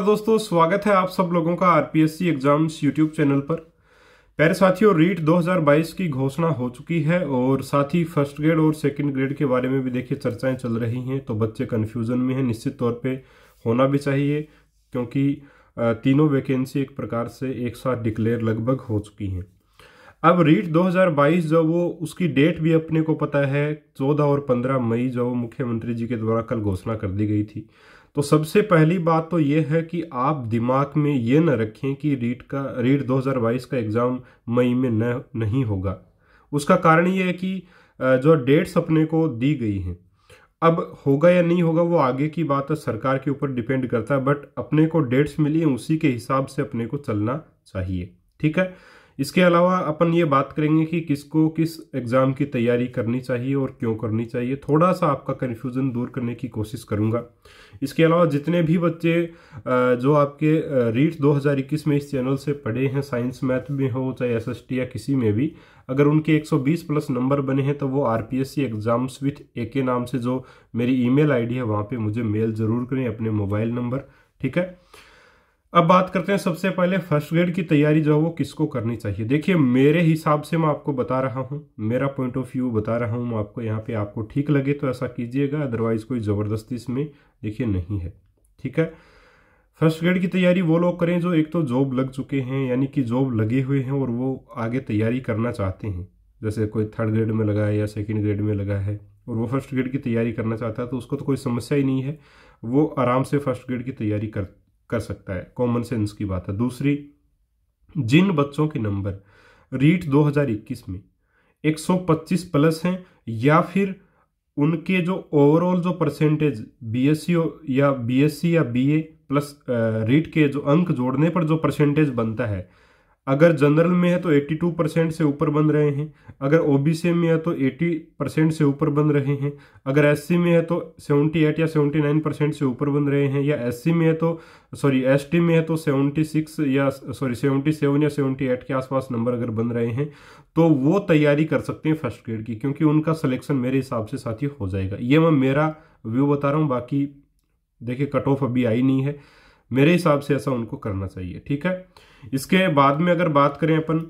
दोस्तों स्वागत है आप सब लोगों का आरपीएससी एग्जाम्स यूट्यूब चैनल पर पहले साथियों रीट 2022 की घोषणा हो चुकी है और साथ ही फर्स्ट ग्रेड और सेकंड ग्रेड के बारे में भी देखिए चर्चाएं चल रही हैं तो बच्चे कन्फ्यूजन में हैं निश्चित तौर पे होना भी चाहिए क्योंकि तीनों वैकेंसी एक प्रकार से एक साथ डिक्लेयर लगभग हो चुकी हैं अब रीट 2022 जो वो उसकी डेट भी अपने को पता है 14 और 15 मई जो मुख्यमंत्री जी के द्वारा कल घोषणा कर दी गई थी तो सबसे पहली बात तो ये है कि आप दिमाग में ये न रखें कि रीट का रीट 2022 का एग्ज़ाम मई में न नहीं होगा उसका कारण ये है कि जो डेट्स अपने को दी गई हैं अब होगा या नहीं होगा वो आगे की बात है तो सरकार के ऊपर डिपेंड करता है बट अपने को डेट्स मिली हैं उसी के हिसाब से अपने को चलना चाहिए ठीक है इसके अलावा अपन ये बात करेंगे कि किसको किस एग्ज़ाम की तैयारी करनी चाहिए और क्यों करनी चाहिए थोड़ा सा आपका कन्फ्यूज़न दूर करने की कोशिश करूंगा इसके अलावा जितने भी बच्चे जो आपके रीट 2021 में इस चैनल से पढ़े हैं साइंस मैथ में हो चाहे एस या किसी में भी अगर उनके 120 प्लस नंबर बने हैं तो वो R P S C exams with A के नाम से जो मेरी ई मेल है वहाँ पर मुझे मेल ज़रूर करें अपने मोबाइल नंबर ठीक है अब बात करते हैं सबसे पहले फर्स्ट ग्रेड की तैयारी जो है वो किसको करनी चाहिए देखिए मेरे हिसाब से मैं आपको बता रहा हूँ मेरा पॉइंट ऑफ व्यू बता रहा हूँ आपको यहाँ पे आपको ठीक लगे तो ऐसा कीजिएगा अदरवाइज कोई ज़बरदस्ती इसमें देखिए नहीं है ठीक है फर्स्ट ग्रेड की तैयारी वो लोग करें जो एक तो जॉब लग चुके हैं यानी कि जॉब लगे हुए हैं और वो आगे तैयारी करना चाहते हैं जैसे कोई थर्ड ग्रेड में लगा है या सेकेंड ग्रेड में लगा है और वो फर्स्ट ग्रेड की तैयारी करना चाहता है तो उसको तो कोई समस्या ही नहीं है वो आराम से फर्स्ट ग्रेड की तैयारी कर कर सकता है कॉमन सेंस की बात है दूसरी जिन बच्चों के नंबर रीट 2021 में 125 प्लस हैं या फिर उनके जो ओवरऑल जो परसेंटेज बीएससी e या बीएससी e या बीए प्लस रीट के जो अंक जोड़ने पर जो परसेंटेज बनता है अगर जनरल में है तो 82 परसेंट से ऊपर बन रहे हैं अगर ओबीसी में है तो 80 परसेंट से ऊपर बन रहे हैं अगर एससी में है तो 78 या 79 परसेंट से ऊपर बन रहे हैं या एससी में है तो सॉरी एसटी में है तो 76 या सॉरी 77 या 78 के आसपास नंबर अगर बन रहे हैं तो वो तैयारी कर सकते हैं फर्स्ट ग्रेड की क्योंकि उनका सलेक्शन मेरे हिसाब से साथ हो जाएगा ये मैं मेरा व्यू बता रहा हूँ बाकी देखिए कट ऑफ अभी आई नहीं है मेरे हिसाब से ऐसा उनको करना चाहिए ठीक है इसके बाद में अगर बात करें अपन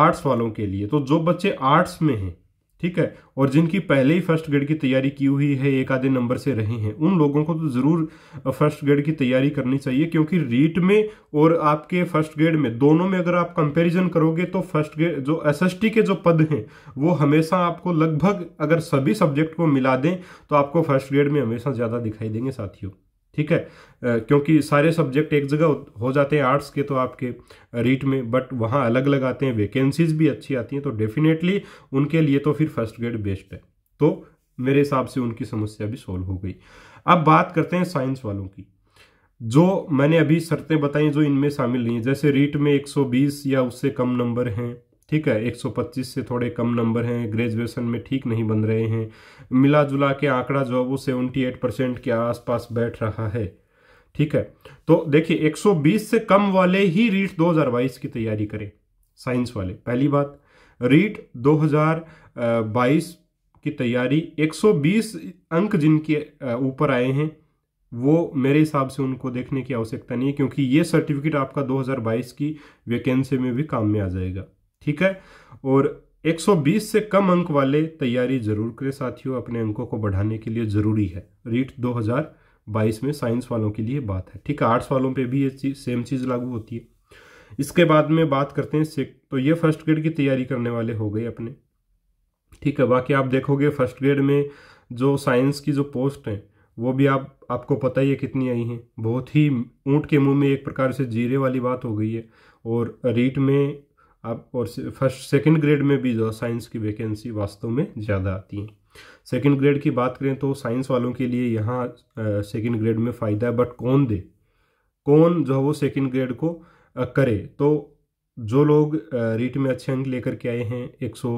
आर्ट्स वालों के लिए तो जो बच्चे आर्ट्स में हैं ठीक है और जिनकी पहले ही फर्स्ट ग्रेड की तैयारी की हुई है एक आधे नंबर से रहे हैं उन लोगों को तो ज़रूर फर्स्ट ग्रेड की तैयारी करनी चाहिए क्योंकि रीट में और आपके फर्स्ट ग्रेड में दोनों में अगर आप कंपैरिजन करोगे तो फर्स्ट ग्रेड जो एसएसटी के जो पद हैं वो हमेशा आपको लगभग अगर सभी सब्जेक्ट को मिला दें तो आपको फर्स्ट ग्रेड में हमेशा ज़्यादा दिखाई देंगे साथियों ठीक है क्योंकि सारे सब्जेक्ट एक जगह हो जाते हैं आर्ट्स के तो आपके रीट में बट वहाँ अलग अलग आते हैं वैकेंसीज भी अच्छी आती हैं तो डेफिनेटली उनके लिए तो फिर फर्स्ट ग्रेड बेस्ट है तो मेरे हिसाब से उनकी समस्या भी सॉल्व हो गई अब बात करते हैं साइंस वालों की जो मैंने अभी शर्तें बताई जो इनमें शामिल नहीं है जैसे रीट में 120 या उससे कम नंबर हैं ठीक है 125 से थोड़े कम नंबर हैं ग्रेजुएशन में ठीक नहीं बन रहे हैं मिला जुला के आंकड़ा जो है वो सेवेंटी एट परसेंट के आसपास बैठ रहा है ठीक है तो देखिए 120 से कम वाले ही रीट 2022 की तैयारी करें साइंस वाले पहली बात रीट 2022 की तैयारी 120 अंक जिनके ऊपर आए हैं वो मेरे हिसाब से उनको देखने की आवश्यकता नहीं है क्योंकि ये सर्टिफिकेट आपका 2022 की वैकेंसी में भी काम में आ जाएगा ठीक है और 120 से कम अंक वाले तैयारी जरूर करें साथियों अपने अंकों को बढ़ाने के लिए ज़रूरी है रीट 2022 में साइंस वालों के लिए बात है ठीक है आर्ट्स वालों पे भी ये चीज सेम चीज़ लागू होती है इसके बाद में बात करते हैं तो ये फर्स्ट ग्रेड की तैयारी करने वाले हो गए अपने ठीक है बाकी आप देखोगे फर्स्ट ग्रेड में जो साइंस की जो पोस्ट है वो भी आप आपको पता ही है कितनी आई हैं बहुत ही ऊँट के मुंह में एक प्रकार से जीरे वाली बात हो गई है और रीट में आप और फर्स्ट सेकंड ग्रेड में भी जो साइंस की वैकेंसी वास्तव में ज़्यादा आती है सेकंड ग्रेड की बात करें तो साइंस वालों के लिए यहाँ सेकंड ग्रेड में फ़ायदा है बट कौन दे कौन जो है वो सेकंड ग्रेड को करे तो जो लोग रीट में अच्छे अंक लेकर के आए हैं एक सौ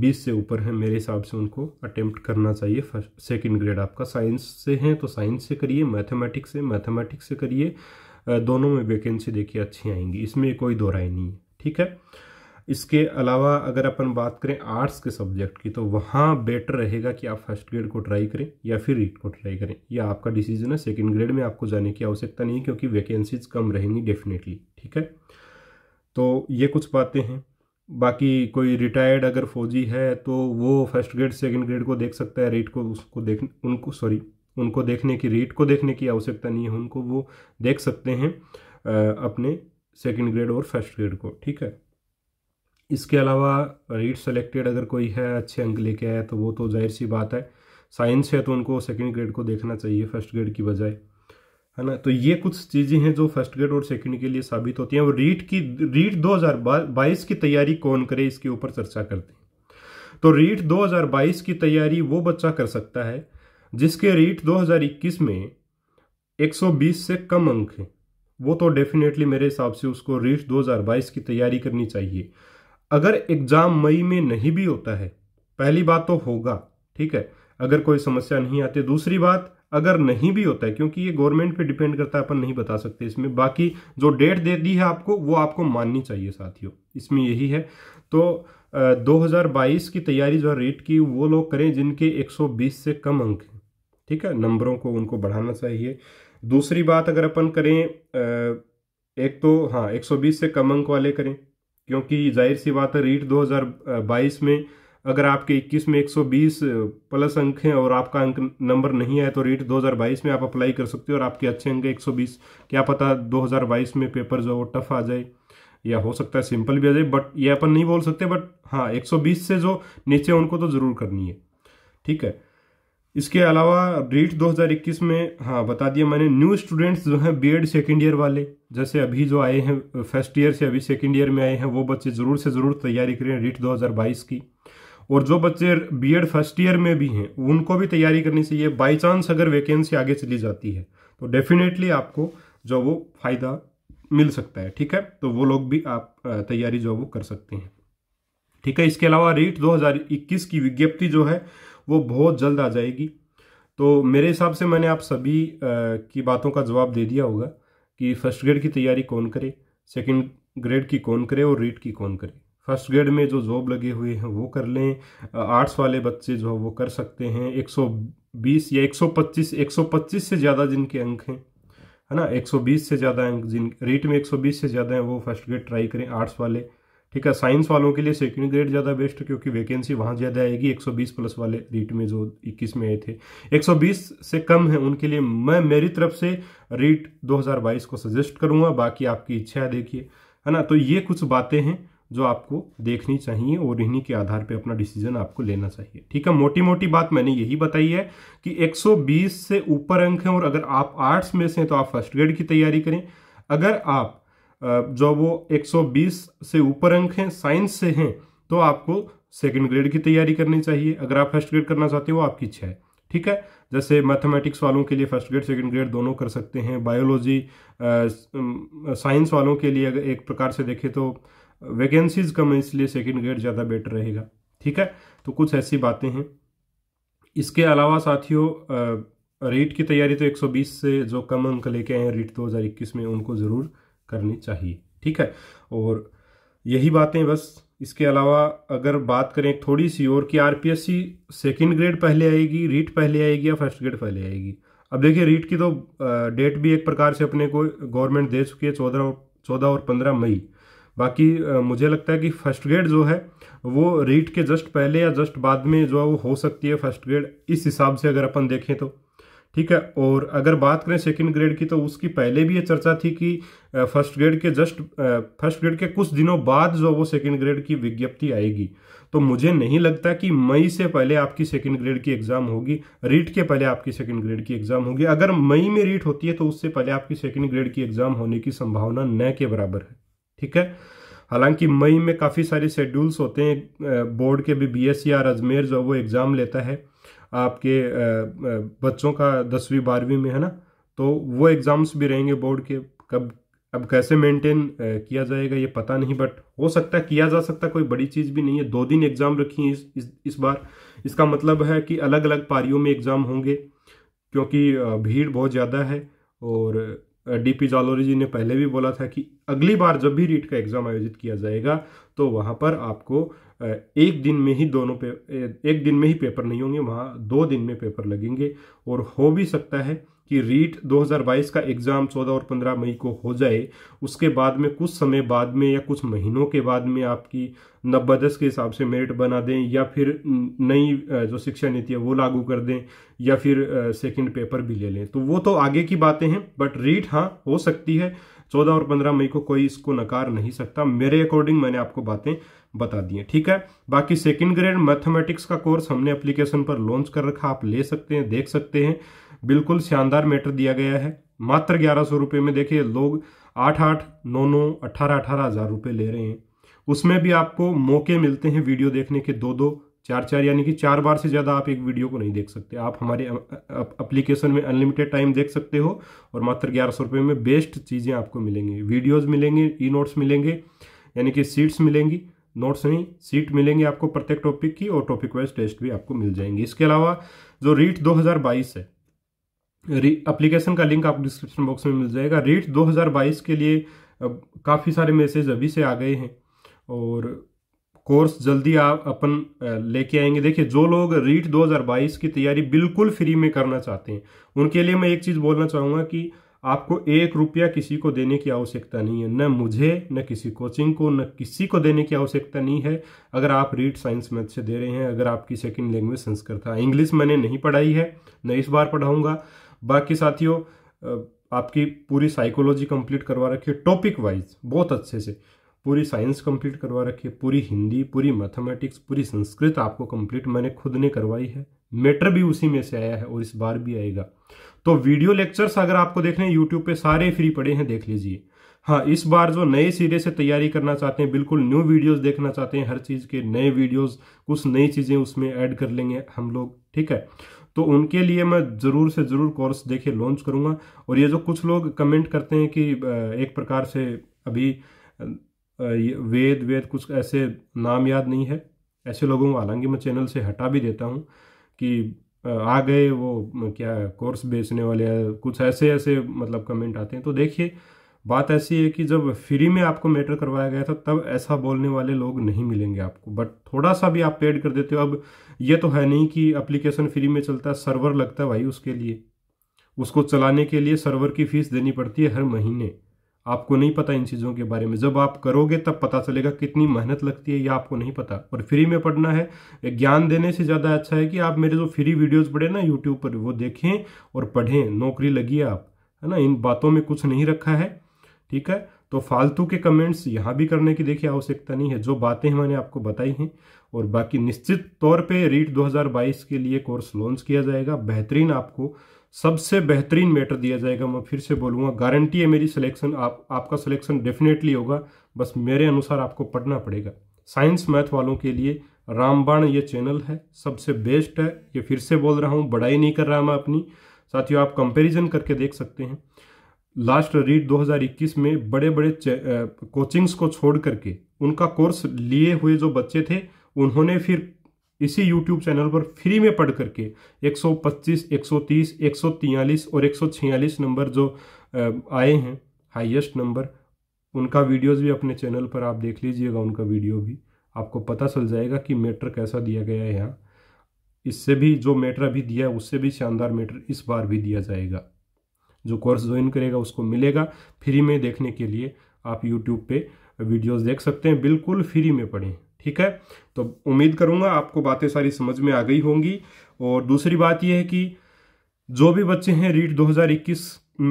बीस से ऊपर है मेरे हिसाब से उनको अटेम्प्ट करना चाहिए फर्स्ट सेकेंड ग्रेड आपका साइंस से हैं तो साइंस से करिए मैथमेटिक्स से मैथमेटिक्स से करिए दोनों में वैकेंसी देखिए अच्छी आएंगी इसमें कोई दो राय नहीं है ठीक है इसके अलावा अगर अपन बात करें आर्ट्स के सब्जेक्ट की तो वहाँ बेटर रहेगा कि आप फर्स्ट ग्रेड को ट्राई करें या फिर रीट को ट्राई करें यह आपका डिसीजन है सेकेंड ग्रेड में आपको जाने की आवश्यकता नहीं क्योंकि वैकेंसीज कम रहेंगी डेफिनेटली ठीक है तो ये कुछ बातें हैं बाकी कोई रिटायर्ड अगर फौजी है तो वो फर्स्ट ग्रेड सेकेंड ग्रेड को देख सकता है रीट को उसको देख उनको सॉरी उनको देखने की रीट को देखने की आवश्यकता नहीं है उनको वो देख सकते हैं अपने सेकेंड ग्रेड और फर्स्ट ग्रेड को ठीक है इसके अलावा रीड सेलेक्टेड अगर कोई है अच्छे अंक लेके आया तो वो तो जाहिर सी बात है साइंस है तो उनको सेकेंड ग्रेड को देखना चाहिए फर्स्ट ग्रेड की बजाय है ना तो ये कुछ चीज़ें हैं जो फर्स्ट ग्रेड और सेकेंड के लिए साबित होती हैं और रीट की रीट 2022 की तैयारी कौन करे इसके ऊपर चर्चा करते हैं तो रीट 2022 की तैयारी वो बच्चा कर सकता है जिसके रीट 2021 में 120 से कम अंक हैं वो तो डेफिनेटली मेरे हिसाब से उसको रीट 2022 की तैयारी करनी चाहिए अगर एग्ज़ाम मई में नहीं भी होता है पहली बात तो होगा ठीक है अगर कोई समस्या नहीं आती दूसरी बात अगर नहीं भी होता है क्योंकि ये गवर्नमेंट पे डिपेंड करता है अपन नहीं बता सकते इसमें बाकी जो डेट दे दी है आपको वो आपको माननी चाहिए साथियों इसमें यही है तो आ, 2022 की तैयारी जो रेट की वो लोग करें जिनके 120 से कम अंक हैं ठीक है नंबरों को उनको बढ़ाना चाहिए दूसरी बात अगर अपन करें एक तो हाँ 120 से कम अंक वाले करें क्योंकि जाहिर सी बात है रीट 2022 में अगर आपके 21 में 120 प्लस अंक हैं और आपका अंक नंबर नहीं है तो रीट 2022 में आप अप्लाई कर सकते हो और आपके अच्छे अंक 120 क्या पता 2022 में पेपर जो वो टफ आ जाए या हो सकता है सिंपल भी आ जाए बट ये अपन नहीं बोल सकते बट हाँ 120 से जो नीचे उनको तो ज़रूर करनी है ठीक है इसके अलावा रीट 2021 में हाँ बता दिया मैंने न्यू स्टूडेंट्स जो हैं बीएड सेकेंड ईयर वाले जैसे अभी जो आए हैं फर्स्ट ईयर से अभी सेकेंड ईयर में आए हैं वो बच्चे ज़रूर से ज़रूर तैयारी करें रीट 2022 की और जो बच्चे बीएड फर्स्ट ईयर में भी हैं उनको भी तैयारी करनी चाहिए बाई चांस अगर वैकेंसी आगे चली जाती है तो डेफिनेटली आपको जो वो फ़ायदा मिल सकता है ठीक है तो वो लोग भी आप तैयारी जो वो कर सकते हैं ठीक है इसके अलावा रीट 2021 की विज्ञप्ति जो है वो बहुत जल्द आ जाएगी तो मेरे हिसाब से मैंने आप सभी की बातों का जवाब दे दिया होगा कि फर्स्ट ग्रेड की तैयारी कौन करे सेकंड ग्रेड की कौन करे और रीट की कौन करे फर्स्ट ग्रेड में जो जॉब लगे हुए हैं वो कर लें आर्ट्स वाले बच्चे जो है वो कर सकते हैं 120 या 125 125 से ज़्यादा जिनके अंक हैं है ना 120 से ज़्यादा अंक जिन रीट में 120 से ज़्यादा हैं वो फर्स्ट ग्रेड ट्राई करें आर्ट्स वाले ठीक है साइंस वालों के लिए सेकेंड ग्रेड ज़्यादा बेस्ट है क्योंकि वैकेंसी वहाँ ज़्यादा आएगी 120 प्लस वाले रीट में जो 21 में आए थे 120 से कम है उनके लिए मैं मेरी तरफ से रीट 2022 को सजेस्ट करूँगा बाकी आपकी इच्छा है देखिए है ना तो ये कुछ बातें हैं जो आपको देखनी चाहिए और इन्हीं के आधार पर अपना डिसीजन आपको लेना चाहिए ठीक है मोटी मोटी बात मैंने यही बताई है कि 120 से ऊपर अंक हैं और अगर आप आर्ट्स में से हैं तो आप फर्स्ट ग्रेड की तैयारी करें अगर आप जो वो 120 से ऊपर अंक हैं साइंस से हैं तो आपको सेकेंड ग्रेड की तैयारी करनी चाहिए अगर आप फर्स्ट ग्रेड करना चाहते हो आपकी इच्छा है ठीक है जैसे मैथमेटिक्स वालों के लिए फर्स्ट ग्रेड सेकंड ग्रेड दोनों कर सकते हैं बायोलॉजी साइंस वालों के लिए अगर एक प्रकार से देखें तो वैकेंसीज कम है इसलिए सेकेंड ग्रेड ज़्यादा बेटर रहेगा ठीक है तो कुछ ऐसी बातें हैं इसके अलावा साथियों रीट की तैयारी तो 120 से जो कम अंक लेके आए हैं रीट 2021 में उनको ज़रूर करनी चाहिए ठीक है और यही बातें बस इसके अलावा अगर बात करें थोड़ी सी और कि आरपीएससी सेकंड ग्रेड पहले आएगी रीट पहले आएगी या फर्स्ट ग्रेड पहले आएगी अब देखिए रीट की तो डेट भी एक प्रकार से अपने को गवर्नमेंट दे चुकी है चौदह चौदह और पंद्रह मई बाकी मुझे लगता है कि फर्स्ट ग्रेड जो है वो रीट के जस्ट पहले या जस्ट बाद में जो है वो हो सकती है फर्स्ट ग्रेड इस हिसाब से अगर अपन देखें तो ठीक है और अगर बात करें सेकेंड ग्रेड की तो उसकी पहले भी ये चर्चा थी कि फर्स्ट ग्रेड के जस्ट फर्स्ट ग्रेड के कुछ दिनों बाद जो वो सेकेंड ग्रेड की विज्ञप्ति आएगी तो मुझे नहीं लगता कि मई से पहले आपकी सेकेंड ग्रेड की एग्ज़ाम होगी रीट के पहले आपकी सेकेंड ग्रेड की एग्ज़ाम होगी अगर मई में रीट होती है तो उससे पहले आपकी सेकेंड ग्रेड की एग्ज़ाम होने की संभावना न के बराबर है ठीक है हालांकि मई में काफ़ी सारे शेड्यूल्स होते हैं बोर्ड के भी बी एस या अजमेर जो वो एग्ज़ाम लेता है आपके बच्चों का दसवीं बारहवीं में है ना तो वो एग्ज़ाम्स भी रहेंगे बोर्ड के कब अब कैसे मेंटेन किया जाएगा ये पता नहीं बट हो सकता है किया जा सकता कोई बड़ी चीज़ भी नहीं है दो दिन एग्ज़ाम रखी है इस, इस इस बार इसका मतलब है कि अलग अलग पारियों में एग्ज़ाम होंगे क्योंकि भीड़ बहुत ज़्यादा है और डी पी जालोरी जी ने पहले भी बोला था कि अगली बार जब भी रीट का एग्ज़ाम आयोजित किया जाएगा तो वहाँ पर आपको एक दिन में ही दोनों पे एक दिन में ही पेपर नहीं होंगे वहाँ दो दिन में पेपर लगेंगे और हो भी सकता है कि रीट 2022 का एग्ज़ाम 14 और 15 मई को हो जाए उसके बाद में कुछ समय बाद में या कुछ महीनों के बाद में आपकी नब्बे दस के हिसाब से मेरिट बना दें या फिर नई जो शिक्षा नीति है वो लागू कर दें या फिर सेकंड पेपर भी ले लें तो वो तो आगे की बातें हैं बट रीट हाँ हो सकती है चौदह और पंद्रह मई को कोई इसको नकार नहीं सकता मेरे अकॉर्डिंग मैंने आपको बातें बता दी हैं ठीक है बाकी सेकेंड ग्रेड मैथमेटिक्स का कोर्स हमने एप्लीकेशन पर लॉन्च कर रखा आप ले सकते हैं देख सकते हैं बिल्कुल शानदार मैटर दिया गया है मात्र ग्यारह सौ रुपये में देखिए लोग आठ आठ नौ नौ अट्ठारह अठारह हज़ार रुपये ले रहे हैं उसमें भी आपको मौके मिलते हैं वीडियो देखने के दो दो चार चार यानी कि चार बार से ज़्यादा आप एक वीडियो को नहीं देख सकते आप हमारे एप्लीकेशन में अनलिमिटेड टाइम देख सकते हो और मात्र ग्यारह सौ रुपये में बेस्ट चीज़ें आपको मिलेंगी वीडियोज़ मिलेंगे ई नोट्स मिलेंगे यानी कि सीट्स मिलेंगी नोट्स नहीं सीट मिलेंगे आपको प्रत्येक टॉपिक की और टॉपिक वाइज टेस्ट भी आपको मिल जाएंगे इसके अलावा जो रीट 2022 है अप्लीकेशन का लिंक आपको डिस्क्रिप्शन बॉक्स में मिल जाएगा रीट 2022 के लिए काफ़ी सारे मैसेज अभी से आ गए हैं और कोर्स जल्दी आप अपन लेके आएंगे देखिए जो लोग रीट 2022 की तैयारी बिल्कुल फ्री में करना चाहते हैं उनके लिए मैं एक चीज़ बोलना चाहूँगा कि आपको एक रुपया किसी को देने की आवश्यकता नहीं है न मुझे न किसी कोचिंग को न किसी को देने की आवश्यकता नहीं है अगर आप रीड साइंस में अच्छे दे रहे हैं अगर आपकी सेकेंड लैंग्वेज संस्कृत है इंग्लिश मैंने नहीं पढ़ाई है न इस बार पढ़ाऊँगा बाकी साथियों आपकी पूरी साइकोलॉजी कंप्लीट करवा रखी है टॉपिक वाइज बहुत अच्छे से पूरी साइंस कंप्लीट करवा रखी है पूरी हिंदी पूरी मैथमेटिक्स पूरी संस्कृत आपको कंप्लीट मैंने खुद ने करवाई है मेटर भी उसी में से आया है और इस बार भी आएगा तो वीडियो लेक्चर्स अगर आपको देखने यूट्यूब पे सारे फ्री पड़े हैं देख लीजिए हाँ इस बार जो नए सिरे से तैयारी करना चाहते हैं बिल्कुल न्यू वीडियोज़ देखना चाहते हैं हर चीज़ के नए वीडियोज़ कुछ नई चीज़ें उसमें ऐड कर लेंगे हम लोग ठीक है तो उनके लिए मैं ज़रूर से ज़रूर कोर्स देखे लॉन्च करूंगा और ये जो कुछ लोग कमेंट करते हैं कि एक प्रकार से अभी वेद वेद कुछ ऐसे नाम याद नहीं है ऐसे लोगों को हालांकि मैं चैनल से हटा भी देता हूँ कि आ गए वो क्या कोर्स बेचने वाले कुछ ऐसे ऐसे मतलब कमेंट आते हैं तो देखिए बात ऐसी है कि जब फ्री में आपको मैटर करवाया गया था तब ऐसा बोलने वाले लोग नहीं मिलेंगे आपको बट थोड़ा सा भी आप पेड कर देते हो अब ये तो है नहीं कि अप्लीकेशन फ्री में चलता है सर्वर लगता है भाई उसके लिए उसको चलाने के लिए सर्वर की फीस देनी पड़ती है हर महीने आपको नहीं पता इन चीज़ों के बारे में जब आप करोगे तब पता चलेगा कितनी मेहनत लगती है यह आपको नहीं पता और फ्री में पढ़ना है ज्ञान देने से ज़्यादा अच्छा है कि आप मेरे जो फ्री वीडियोज़ पढ़े ना यूट्यूब पर वो देखें और पढ़ें नौकरी लगी आप है ना इन बातों में कुछ नहीं रखा है ठीक है तो फालतू के कमेंट्स यहाँ भी करने की देखिए आवश्यकता नहीं है जो बातें मैंने आपको बताई हैं और बाकी निश्चित तौर पे रीट 2022 के लिए कोर्स लॉन्च किया जाएगा बेहतरीन आपको सबसे बेहतरीन मैटर दिया जाएगा मैं फिर से बोलूँगा गारंटी है मेरी सिलेक्शन आप आपका सिलेक्शन डेफिनेटली होगा बस मेरे अनुसार आपको पढ़ना पड़ेगा साइंस मैथ वालों के लिए रामबाण ये चैनल है सबसे बेस्ट है ये फिर से बोल रहा हूँ बड़ाई नहीं कर रहा मैं अपनी साथियों आप कंपेरिजन करके देख सकते हैं लास्ट रीड 2021 में बड़े बड़े कोचिंग्स को छोड़ करके उनका कोर्स लिए हुए जो बच्चे थे उन्होंने फिर इसी यूट्यूब चैनल पर फ्री में पढ़ करके 125, 130, 143 और 146 नंबर जो आए हैं हाईएस्ट नंबर उनका वीडियोस भी अपने चैनल पर आप देख लीजिएगा उनका वीडियो भी आपको पता चल जाएगा कि मैटर कैसा दिया गया है यहाँ इससे भी जो मैटर अभी दिया है उससे भी शानदार मैटर इस बार भी दिया जाएगा जो कोर्स ज्वाइन करेगा उसको मिलेगा फ्री में देखने के लिए आप यूट्यूब पर वीडियोज़ देख सकते हैं बिल्कुल फ्री में पढ़ें ठीक है तो उम्मीद करूँगा आपको बातें सारी समझ में आ गई होंगी और दूसरी बात यह है कि जो भी बच्चे हैं रीट 2021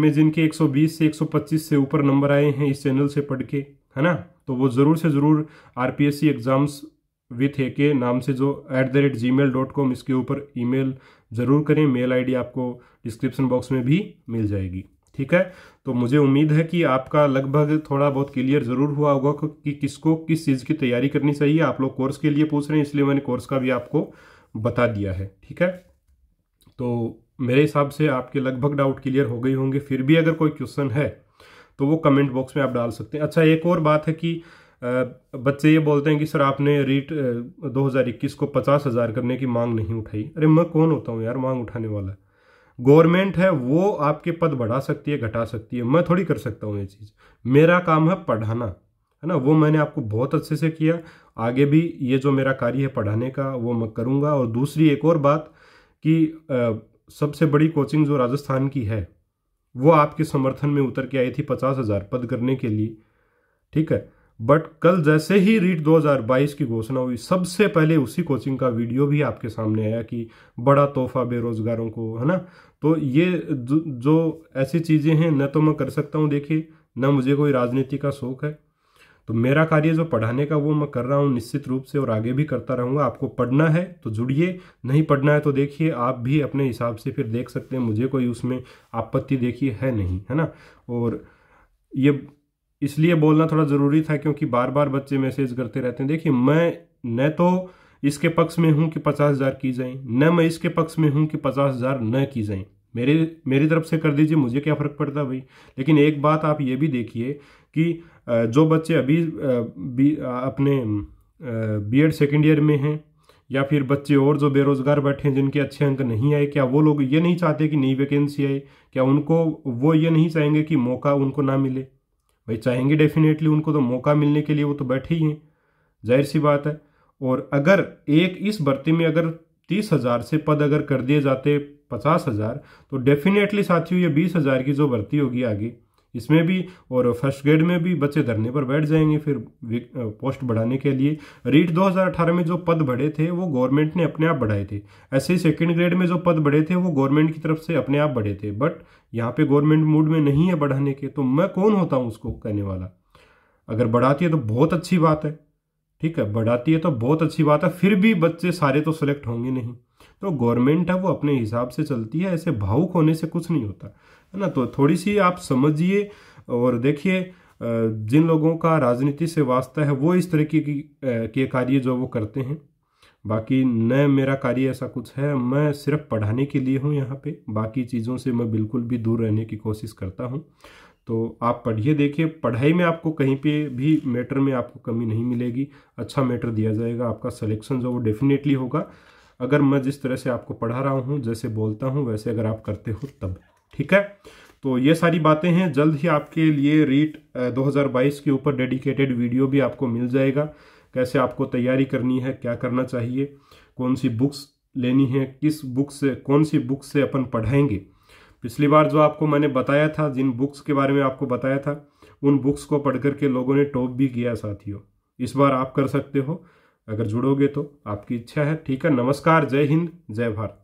में जिनके 120 से 125 से ऊपर नंबर आए हैं इस चैनल से पढ़ के है ना तो वो ज़रूर से ज़रूर सी एग्ज़ाम्स विथ ए के नाम से जो at the rate G mail dot com इसके ऊपर ईमेल ज़रूर करें मेल आईडी आपको डिस्क्रिप्शन बॉक्स में भी मिल जाएगी ठीक है तो मुझे उम्मीद है कि आपका लगभग थोड़ा बहुत क्लियर ज़रूर हुआ होगा कि किसको किस चीज़ की तैयारी करनी चाहिए आप लोग कोर्स के लिए पूछ रहे हैं इसलिए मैंने कोर्स का भी आपको बता दिया है ठीक है तो मेरे हिसाब से आपके लगभग डाउट क्लियर हो गई होंगे फिर भी अगर कोई क्वेश्चन है तो वो कमेंट बॉक्स में आप डाल सकते हैं अच्छा एक और बात है कि बच्चे ये बोलते हैं कि सर आपने रीट 2021 को पचास हज़ार करने की मांग नहीं उठाई अरे मैं कौन होता हूँ यार मांग उठाने वाला गवर्नमेंट है वो आपके पद बढ़ा सकती है घटा सकती है मैं थोड़ी कर सकता हूँ ये चीज़ मेरा काम है पढ़ाना है ना वो मैंने आपको बहुत अच्छे से किया आगे भी ये जो मेरा कार्य है पढ़ाने का वो मैं करूँगा और दूसरी एक और बात कि आ, सबसे बड़ी कोचिंग जो राजस्थान की है वो आपके समर्थन में उतर के आई थी पचास हज़ार पद करने के लिए ठीक है बट कल जैसे ही रीट 2022 की घोषणा हुई सबसे पहले उसी कोचिंग का वीडियो भी आपके सामने आया कि बड़ा तोहफा बेरोजगारों को है ना तो ये जो ऐसी चीज़ें हैं न तो मैं कर सकता हूँ देखिए न मुझे कोई राजनीति का शौक है तो मेरा कार्य जो पढ़ाने का वो मैं कर रहा हूँ निश्चित रूप से और आगे भी करता रहूँगा आपको पढ़ना है तो जुड़िए नहीं पढ़ना है तो देखिए आप भी अपने हिसाब से फिर देख सकते हैं मुझे कोई उसमें आपत्ति देखिए है नहीं है ना और ये इसलिए बोलना थोड़ा ज़रूरी था क्योंकि बार बार बच्चे मैसेज करते रहते हैं देखिए मैं न तो इसके पक्ष में हूँ कि पचास हज़ार की जाए न मैं इसके पक्ष में हूँ कि पचास हज़ार न की जाए मेरे मेरी तरफ से कर दीजिए मुझे क्या फ़र्क पड़ता भाई लेकिन एक बात आप ये भी देखिए कि जो बच्चे अभी भी अपने बी एड सेकेंड ईयर में हैं या फिर बच्चे और जो बेरोज़गार बैठे हैं जिनके अच्छे अंक नहीं आए क्या वो लोग ये नहीं चाहते कि नई वैकेंसी आए क्या उनको वो ये नहीं चाहेंगे कि मौका उनको ना मिले भाई चाहेंगे डेफिनेटली उनको तो मौका मिलने के लिए वो तो बैठे ही हैं जाहिर सी बात है और अगर एक इस भर्ती में अगर तीस हज़ार से पद अगर कर दिए जाते पचास हज़ार तो डेफिनेटली साथियों ये बीस हज़ार की जो भर्ती होगी आगे इसमें भी और फर्स्ट ग्रेड में भी बच्चे धरने पर बैठ जाएंगे फिर पोस्ट बढ़ाने के लिए रीट 2018 में जो पद बढ़े थे वो गवर्नमेंट ने अपने आप बढ़ाए थे ऐसे ही सेकेंड ग्रेड में जो पद बढ़े थे वो गवर्नमेंट की तरफ से अपने आप बढ़े थे बट यहाँ पे गवर्नमेंट मूड में नहीं है बढ़ाने के तो मैं कौन होता हूँ उसको कहने वाला अगर बढ़ाती है तो बहुत अच्छी बात है ठीक है बढ़ाती है तो बहुत अच्छी बात है फिर भी बच्चे सारे तो सिलेक्ट होंगे नहीं तो गवर्नमेंट है वो अपने हिसाब से चलती है ऐसे भावुक होने से कुछ नहीं होता है ना तो थोड़ी सी आप समझिए और देखिए जिन लोगों का राजनीति से वास्ता है वो इस तरीके की के कार्य जो वो करते हैं बाकी न मेरा कार्य ऐसा कुछ है मैं सिर्फ पढ़ाने के लिए हूँ यहाँ पे बाकी चीज़ों से मैं बिल्कुल भी दूर रहने की कोशिश करता हूँ तो आप पढ़िए देखिए पढ़ाई में आपको कहीं पे भी मैटर में आपको कमी नहीं मिलेगी अच्छा मैटर दिया जाएगा आपका सिलेक्शन जो वो डेफिनेटली होगा अगर मैं जिस तरह से आपको पढ़ा रहा हूँ जैसे बोलता हूँ वैसे अगर आप करते हो तब ठीक है तो ये सारी बातें हैं जल्द ही आपके लिए रीट 2022 के ऊपर डेडिकेटेड वीडियो भी आपको मिल जाएगा कैसे आपको तैयारी करनी है क्या करना चाहिए कौन सी बुक्स लेनी है किस बुक से कौन सी बुक से अपन पढ़ाएंगे पिछली बार जो आपको मैंने बताया था जिन बुक्स के बारे में आपको बताया था उन बुक्स को पढ़ करके लोगों ने टॉप भी किया साथियों इस बार आप कर सकते हो अगर जुड़ोगे तो आपकी इच्छा है ठीक है नमस्कार जय हिंद जय भारत